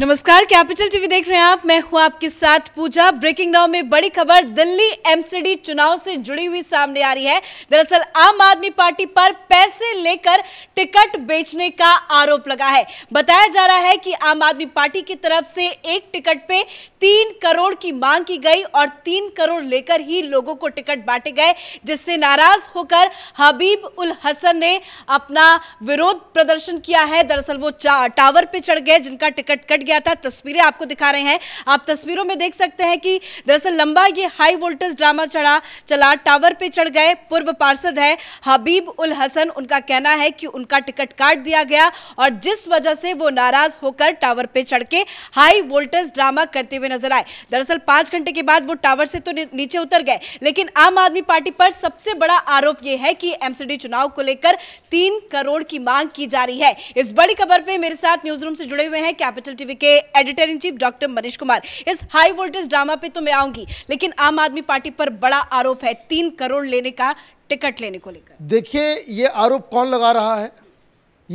नमस्कार capital TV देख रहे हैं आप मैं हूं आपके साथ पूजा ब्रेकिंग नाउ में बड़ी खबर दिल्ली एमसीडी चुनाव से जुड़ी हुई सामने आ रही है दरअसल आम आदमी पार्टी पर पैसे लेकर टिकट बेचने का आरोप लगा है बताया जा रहा है कि आम आदमी पार्टी की तरफ से एक टिकट पे तीन करोड़ की मांग की गई और तीन करोड़ लेकर ही लोगों को टिकट बांटे गए जिससे नाराज होकर हबीब उल हसन ने अपना विरोध प्रदर्शन किया है दरअसल वो टावर पे चढ़ गए जिनका टिकट कट गया था तस्वीरें आपको दिखा रहे हैं आप तस्वीरों में देख सकते हैं कि दरअसल लंबा ये हाई वोल्टेज ड्रामा चढ़ा चला टावर पे चढ़ गए पूर्व पार्षद है हबीब उल हसन उनका कहना है कि उनका टिकट काट दिया गया और जिस वजह से वो नाराज होकर टावर पे चढ़ के हाई वोल्टेज ड्रामा करते हुए नजर आए दरअसल पांच घंटे के बाद वो टावर से तो नीचे उतर गए लेकिन आम आदमी पार्टी पर सबसे बड़ा आरोप यह है कि एमसीडी चुनाव को लेकर तीन करोड़ की मांग की जा रही है इस बड़ी खबर पे मेरे साथ न्यूज रूम से जुड़े हुए हैं कैपिटल टीवी के editor in chief doctor Manish Kumar इस हाई वोल्टेज ड्रामा पे तो मैं आऊंगी लेकिन आम आदमी पार्टी पर बड़ा आरोप है तीन करोड़ लेने का टिकट लेने को लेकर देखिए ये आरोप कौन लगा रहा है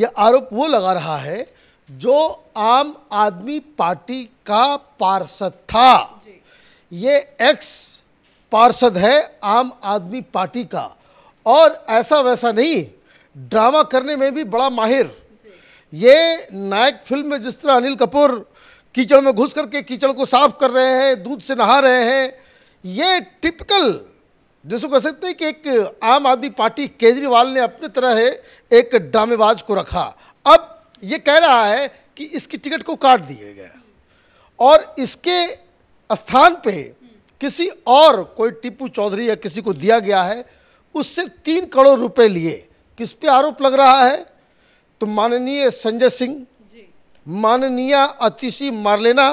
ये आरोप वो लगा रहा है जो आम आदमी पार्टी का पार्षद था ये एक्स पार्षद है आम आदमी पार्टी का और ऐसा वैसा नहीं ड्रामा करने में भी बड़ा माहिर ये नायक फिल्म में जिस तरह अनिल कपूर कीचड़ में घुस करके कीचड़ को साफ कर रहे हैं दूध से नहा रहे हैं ये टिपिकल जिसको कह सकते हैं कि एक आम आदमी पार्टी केजरीवाल ने अपनी तरह है एक ड्रामेबाज को रखा अब ये कह रहा है कि इसकी टिकट को काट दिया गया और इसके स्थान पे किसी और कोई टिप्पू चौधरी या किसी को दिया गया है उससे तीन करोड़ रुपए लिए किस पे आरोप लग रहा है तो माननीय संजय सिंह माननीय अतिशी मारलेना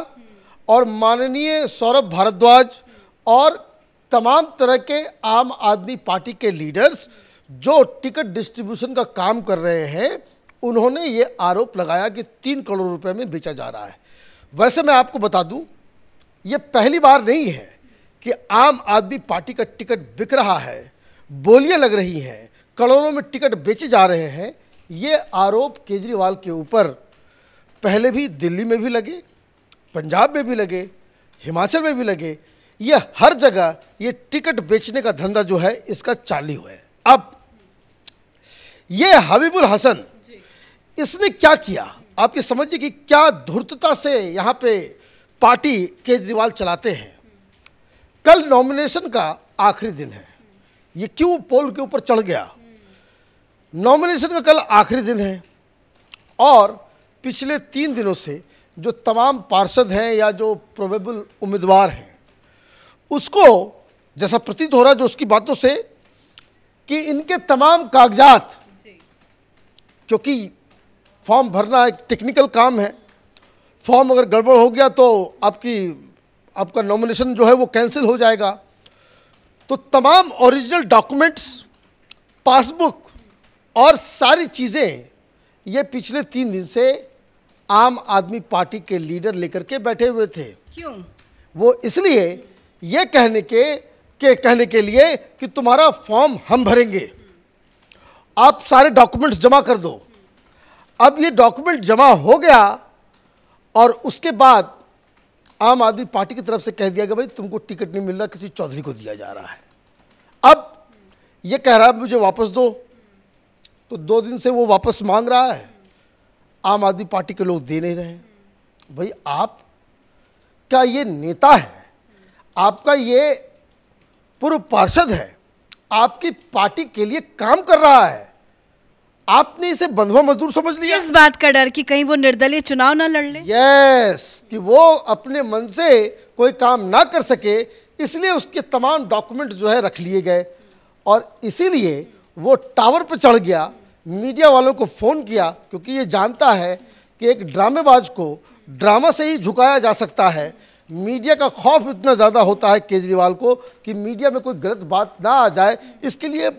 और माननीय सौरभ भारद्वाज और तमाम तरह के आम आदमी पार्टी के लीडर्स जो टिकट डिस्ट्रीब्यूशन का काम कर रहे हैं उन्होंने ये आरोप लगाया कि तीन करोड़ रुपए में बेचा जा रहा है वैसे मैं आपको बता दूं ये पहली बार नहीं है कि आम आदमी पार्टी का टिकट बिक रहा है बोलियां लग रही हैं करोड़ों में टिकट बेचे जा रहे हैं ये आरोप केजरीवाल के ऊपर पहले भी दिल्ली में भी लगे पंजाब में भी लगे हिमाचल में भी लगे ये हर जगह ये टिकट बेचने का धंधा जो है इसका चालू है अब ये हबीबुल हसन इसने क्या किया आप ये समझिए कि क्या धूर्तता से यहाँ पे पार्टी केजरीवाल चलाते हैं कल नॉमिनेशन का आखिरी दिन है ये क्यों पोल के ऊपर चढ़ गया नॉमिनेशन का कल आखिरी दिन है और पिछले तीन दिनों से जो तमाम पार्षद हैं या जो प्रोबेबल उम्मीदवार हैं उसको जैसा प्रतीत हो रहा है जो उसकी बातों से कि इनके तमाम कागजात क्योंकि फॉर्म भरना एक टेक्निकल काम है फॉर्म अगर गड़बड़ हो गया तो आपकी आपका नॉमिनेशन जो है वो कैंसिल हो जाएगा तो तमाम ओरिजिनल डॉक्यूमेंट्स पासबुक और सारी चीज़ें ये पिछले तीन दिन से आम आदमी पार्टी के लीडर लेकर के बैठे हुए थे क्यों वो इसलिए ये कहने के, के कहने के लिए कि तुम्हारा फॉर्म हम भरेंगे आप सारे डॉक्यूमेंट्स जमा कर दो अब ये डॉक्यूमेंट जमा हो गया और उसके बाद आम आदमी पार्टी की तरफ से कह दिया गया भाई तुमको टिकट नहीं मिल रहा किसी चौधरी को दिया जा रहा है अब ये कह रहा है मुझे वापस दो तो दो दिन से वो वापस मांग रहा है आम आदमी पार्टी के लोग दे नहीं रहे भाई आप का ये नेता है आपका ये पूर्व पार्षद है आपकी पार्टी के लिए काम कर रहा है आपने इसे बंधुआ मजदूर समझ लिया इस बात का डर कि कहीं वो निर्दलीय चुनाव ना लड़ ले यस कि वो अपने मन से कोई काम ना कर सके इसलिए उसके तमाम डॉक्यूमेंट जो है रख लिए गए और इसीलिए वो टावर पर चढ़ गया मीडिया वालों को फ़ोन किया क्योंकि ये जानता है कि एक ड्रामेबाज को ड्रामा से ही झुकाया जा सकता है मीडिया का खौफ इतना ज़्यादा होता है केजरीवाल को कि मीडिया में कोई गलत बात ना आ जाए इसके लिए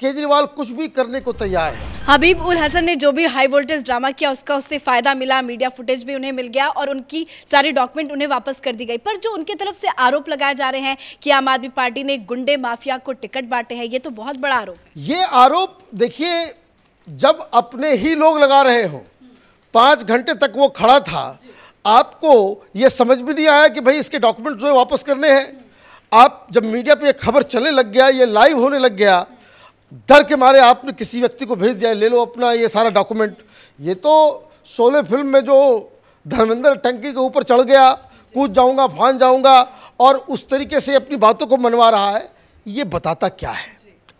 केजरीवाल कुछ भी करने को तैयार है हबीब उल हसन ने जो भी हाई वोल्टेज ड्रामा किया उसका उससे फायदा मिला मीडिया फुटेज भी उन्हें मिल गया और उनकी सारी डॉक्यूमेंट उन्हें वापस कर दी गई पर जो उनके तरफ से आरोप लगाए जा रहे हैं कि आम आदमी पार्टी ने गुंडे माफिया को टिकट बांटे हैं ये तो बहुत बड़ा आरोप ये आरोप देखिए जब अपने ही लोग लगा रहे हो पाँच घंटे तक वो खड़ा था आपको ये समझ भी नहीं आया कि भाई इसके डॉक्यूमेंट जो वापस करने हैं आप जब मीडिया पर यह खबर चलने लग गया ये लाइव होने लग गया डर के मारे आपने किसी व्यक्ति को भेज दिया ले लो अपना ये सारा डॉक्यूमेंट ये तो सोले फिल्म में जो धर्मेंद्र टंकी के ऊपर चढ़ गया कूद जाऊंगा फान जाऊंगा और उस तरीके से अपनी बातों को मनवा रहा है ये बताता क्या है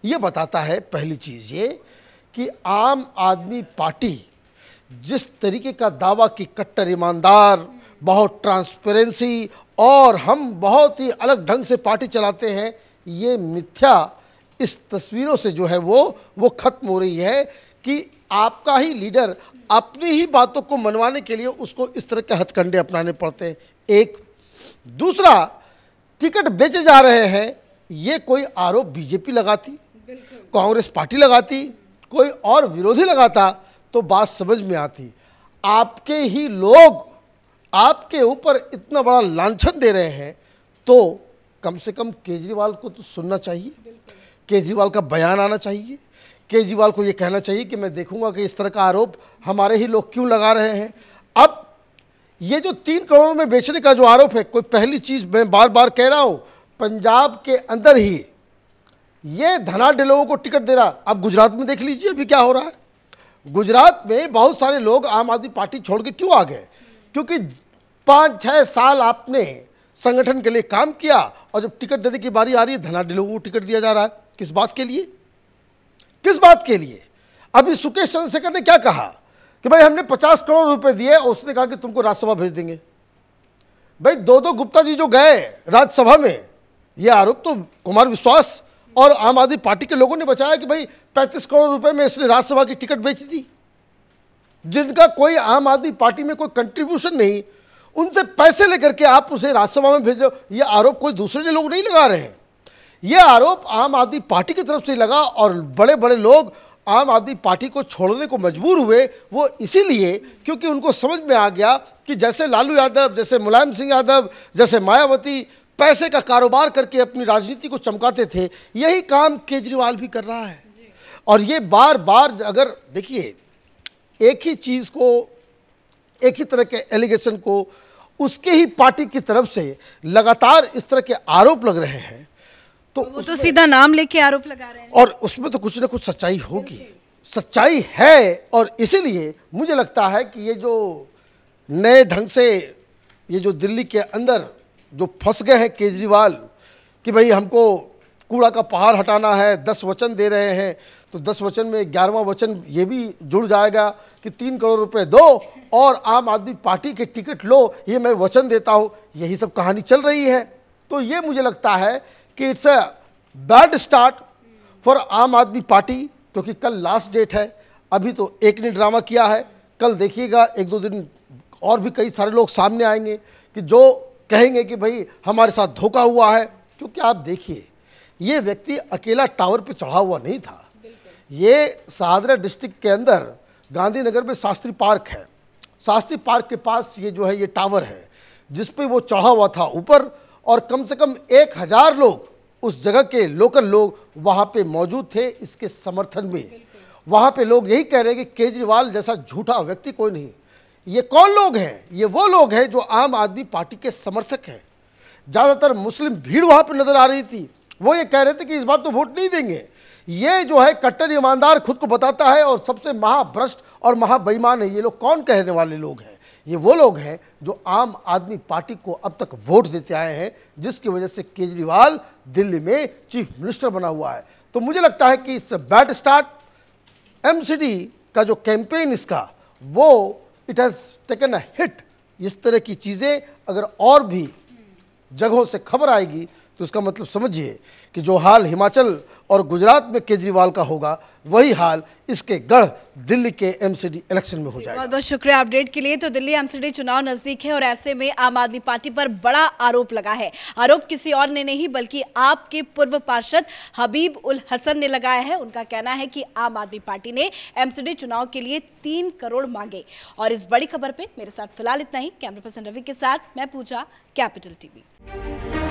ये बताता है पहली चीज़ ये कि आम आदमी पार्टी जिस तरीके का दावा कि कट्टर ईमानदार बहुत ट्रांसपेरेंसी और हम बहुत ही अलग ढंग से पार्टी चलाते हैं ये मिथ्या इस तस्वीरों से जो है वो वो ख़त्म हो रही है कि आपका ही लीडर अपनी ही बातों को मनवाने के लिए उसको इस तरह के हथकंडे अपनाने पड़ते हैं एक दूसरा टिकट बेचे जा रहे हैं ये कोई आरोप बीजेपी लगाती कांग्रेस पार्टी लगाती कोई और विरोधी लगाता तो बात समझ में आती आपके ही लोग आपके ऊपर इतना बड़ा लांछन दे रहे हैं तो कम से कम केजरीवाल को तो सुनना चाहिए केजरीवाल का बयान आना चाहिए केजरीवाल को ये कहना चाहिए कि मैं देखूंगा कि इस तरह का आरोप हमारे ही लोग क्यों लगा रहे हैं अब ये जो तीन करोड़ में बेचने का जो आरोप है कोई पहली चीज़ मैं बार बार कह रहा हूँ पंजाब के अंदर ही ये धनाढ़ लोगों को टिकट दे रहा अब गुजरात में देख लीजिए अभी क्या हो रहा है गुजरात में बहुत सारे लोग आम आदमी पार्टी छोड़ के क्यों आ गए क्योंकि पाँच छः साल आपने संगठन के लिए काम किया और जब टिकट देने की बारी आ रही है धनाढ़ लोगों को टिकट दिया जा रहा है किस बात के लिए किस बात के लिए अभी सुकेश चंद्रशेखर ने क्या कहा कि भाई हमने पचास करोड़ रुपए दिए और उसने कहा कि तुमको राज्यसभा भेज देंगे भाई दो दो गुप्ता जी जो गए राज्यसभा में ये आरोप तो कुमार विश्वास और आम आदमी पार्टी के लोगों ने बचाया कि भाई पैंतीस करोड़ रुपए में इसने राज्यसभा की टिकट बेच दी जिनका कोई आम आदमी पार्टी में कोई कंट्रीब्यूशन नहीं उनसे पैसे लेकर के आप उसे राज्यसभा में भेजो ये आरोप कोई दूसरे लोग नहीं लगा रहे हैं ये आरोप आम आदमी पार्टी की तरफ से लगा और बड़े बड़े लोग आम आदमी पार्टी को छोड़ने को मजबूर हुए वो इसीलिए क्योंकि उनको समझ में आ गया कि जैसे लालू यादव जैसे मुलायम सिंह यादव जैसे मायावती पैसे का कारोबार करके अपनी राजनीति को चमकाते थे यही काम केजरीवाल भी कर रहा है और ये बार बार अगर देखिए एक ही चीज़ को एक ही तरह के एलिगेशन को उसके ही पार्टी की तरफ से लगातार इस तरह के आरोप लग रहे हैं तो वो तो सीधा नाम लेके आरोप लगा रहे हैं और उसमें तो कुछ ना कुछ सच्चाई होगी सच्चाई है और इसीलिए मुझे लगता है कि ये जो नए ढंग से ये जो दिल्ली के अंदर जो फंस गए हैं केजरीवाल कि भाई हमको कूड़ा का पहाड़ हटाना है दस वचन दे रहे हैं तो दस वचन में ग्यारहवा वचन ये भी जुड़ जाएगा कि तीन करोड़ रुपए दो और आम आदमी पार्टी के टिकट लो ये मैं वचन देता हूँ यही सब कहानी चल रही है तो ये मुझे लगता है कि it's a bad start for Aam Aadmi party क्योंकि कल लास्ट डेट है अभी तो एक ने ड्रामा किया है कल देखिएगा एक दो दिन और भी कई सारे लोग सामने आएंगे कि जो कहेंगे कि भाई हमारे साथ धोखा हुआ है क्योंकि आप देखिए ये व्यक्ति अकेला टावर पे चढ़ा हुआ नहीं था ये सादरा डिस्ट्रिक्ट के अंदर गांधीनगर में शास्त्री पार्क है शास्त्री पार्क के पास ये जो है ये टावर है जिस पे वो चढ़ा हुआ था ऊपर और कम से कम एक हज़ार लोग उस जगह के लोकल लोग वहाँ पे मौजूद थे इसके समर्थन में वहाँ पे लोग यही कह रहे हैं कि केजरीवाल जैसा झूठा व्यक्ति कोई नहीं ये कौन लोग हैं ये वो लोग हैं जो आम आदमी पार्टी के समर्थक हैं ज़्यादातर मुस्लिम भीड़ वहाँ पर नज़र आ रही थी वो ये कह रहे थे कि इस बार तो वोट नहीं देंगे ये जो है कट्टर ईमानदार खुद को बताता है और सबसे महाभ्रष्ट और महाबेईमान है ये लोग कौन कहने वाले लोग हैं ये वो लोग हैं जो आम आदमी पार्टी को अब तक वोट देते आए हैं जिसकी वजह से केजरीवाल दिल्ली में चीफ मिनिस्टर बना हुआ है तो मुझे लगता है कि इस बैड स्टार्ट एम का जो कैंपेन इसका वो it has taken a hit इस तरह की चीज़ें अगर और भी जगहों से खबर आएगी तो इसका मतलब समझिए कि जो हाल हिमाचल और गुजरात में केजरीवाल का होगा वही हाल इसके गढ़ दिल्ली के एमसीडी इलेक्शन में हो जाएगा बहुत बहुत शुक्रिया अपडेट के लिए तो दिल्ली एमसीडी चुनाव नजदीक है और ऐसे में आम आदमी पार्टी पर बड़ा आरोप लगा है आरोप किसी और ने नहीं बल्कि आपके पूर्व पार्षद हबीब उल हसन ने लगाया है उनका कहना है कि आम आदमी पार्टी ने एमसीडी चुनाव के लिए तीन करोड़ मांगे और इस बड़ी खबर पर मेरे साथ फिलहाल इतना ही कैमरा पर्सन रवि के साथ मैं पूछा कैपिटल टीवी